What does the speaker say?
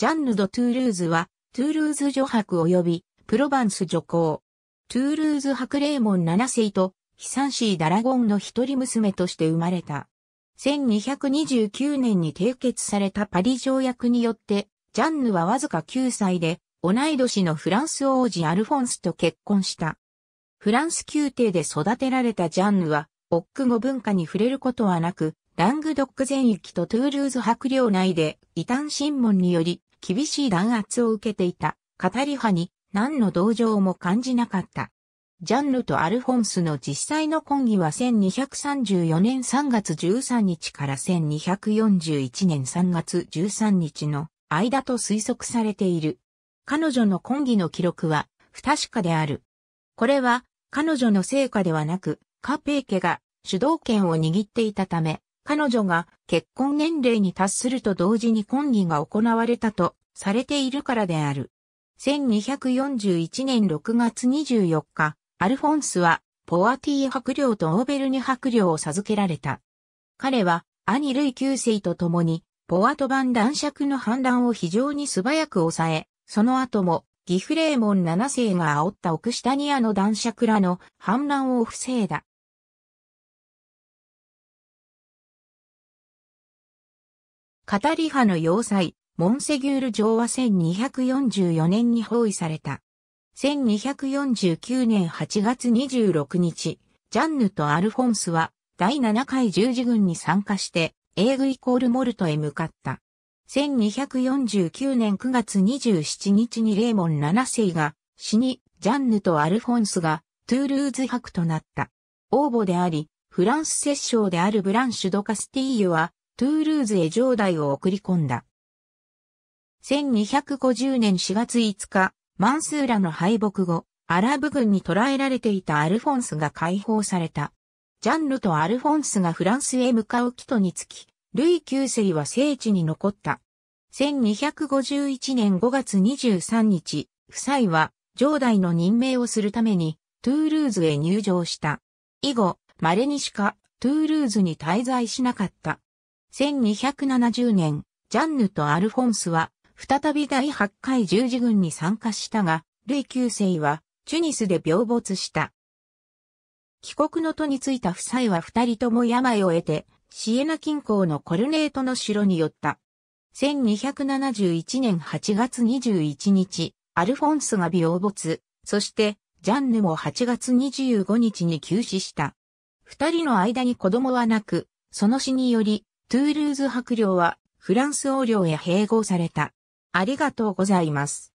ジャンヌ・ド・トゥールーズは、トゥールーズ女伯及び、プロヴァンス女皇。トゥールーズ伯レーモン世と、ヒサンシー・ダラゴンの一人娘として生まれた。1229年に締結されたパリ条約によって、ジャンヌはわずか9歳で、同い年のフランス王子アルフォンスと結婚した。フランス宮廷で育てられたジャンヌは、オック語文化に触れることはなく、ラングドック全域とトゥールーズ白領内で異端審問により厳しい弾圧を受けていたカタリ派に何の同情も感じなかった。ジャンルとアルフォンスの実際の婚儀は1234年3月13日から1241年3月13日の間と推測されている。彼女の婚儀の記録は不確かである。これは彼女の成果ではなく、カペー家が主導権を握っていたため、彼女が結婚年齢に達すると同時に婚儀が行われたとされているからである。1241年6月24日、アルフォンスはポアティ伯領とオーベルニ伯領を授けられた。彼は兄類イ9世と共にポアト版男爵の反乱を非常に素早く抑え、その後もギフレーモン7世が煽った奥下ニアの男爵らの反乱を防いだ。カタリハの要塞、モンセギュール城は1244年に包囲された。1249年8月26日、ジャンヌとアルフォンスは第7回十字軍に参加して、エーグイコールモルトへ向かった。1249年9月27日にレーモン7世が死に、ジャンヌとアルフォンスがトゥールーズ博となった。応募であり、フランス摂政であるブランシュ・ド・カスティーユはトゥールーズへ城代を送り込んだ。1250年4月5日、マンスーラの敗北後、アラブ軍に捕らえられていたアルフォンスが解放された。ジャンヌとアルフォンスがフランスへ向かう帰途につき、ルイ9世は聖地に残った。1251年5月23日、夫妻は、城代の任命をするために、トゥールーズへ入城した。以後、稀にしか、トゥールーズに滞在しなかった。1270年、ジャンヌとアルフォンスは、再び第8回十字軍に参加したが、ルイ9世は、チュニスで病没した。帰国の途についた夫妻は二人とも病を得て、シエナ近郊のコルネートの城に寄った。1271年8月21日、アルフォンスが病没、そして、ジャンヌも8月25日に急死した。二人の間に子供はなく、その死により、トゥールーズ伯領はフランス王領へ併合された。ありがとうございます。